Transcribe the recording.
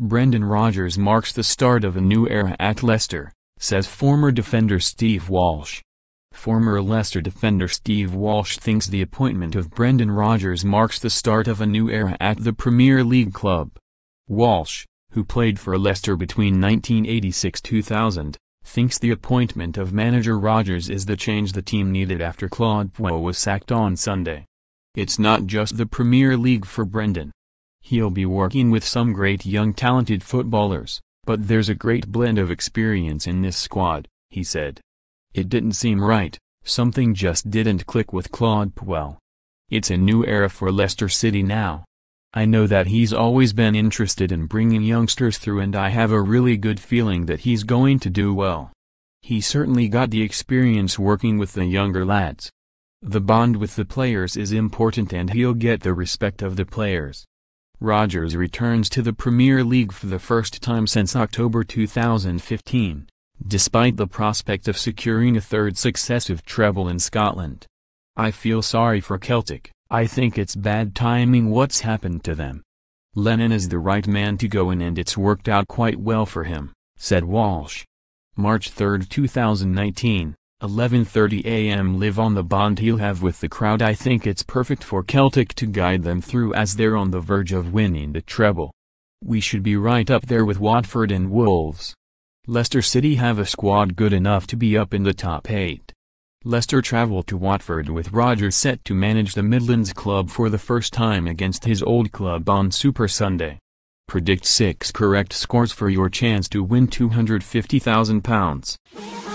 Brendan Rodgers marks the start of a new era at Leicester, says former defender Steve Walsh. Former Leicester defender Steve Walsh thinks the appointment of Brendan Rodgers marks the start of a new era at the Premier League club. Walsh, who played for Leicester between 1986-2000, thinks the appointment of manager Rodgers is the change the team needed after Claude Puel was sacked on Sunday. It's not just the Premier League for Brendan. He'll be working with some great young talented footballers, but there's a great blend of experience in this squad, he said. It didn't seem right, something just didn't click with Claude Puel. It's a new era for Leicester City now. I know that he's always been interested in bringing youngsters through and I have a really good feeling that he's going to do well. He certainly got the experience working with the younger lads. The bond with the players is important and he'll get the respect of the players. Rodgers returns to the Premier League for the first time since October 2015, despite the prospect of securing a third successive treble in Scotland. I feel sorry for Celtic, I think it's bad timing what's happened to them. Lennon is the right man to go in and it's worked out quite well for him, said Walsh. March 3, 2019 11.30 am live on the bond he'll have with the crowd I think it's perfect for Celtic to guide them through as they're on the verge of winning the treble. We should be right up there with Watford and Wolves. Leicester City have a squad good enough to be up in the top 8. Leicester travel to Watford with Rodgers set to manage the Midlands club for the first time against his old club on Super Sunday. Predict 6 correct scores for your chance to win £250,000.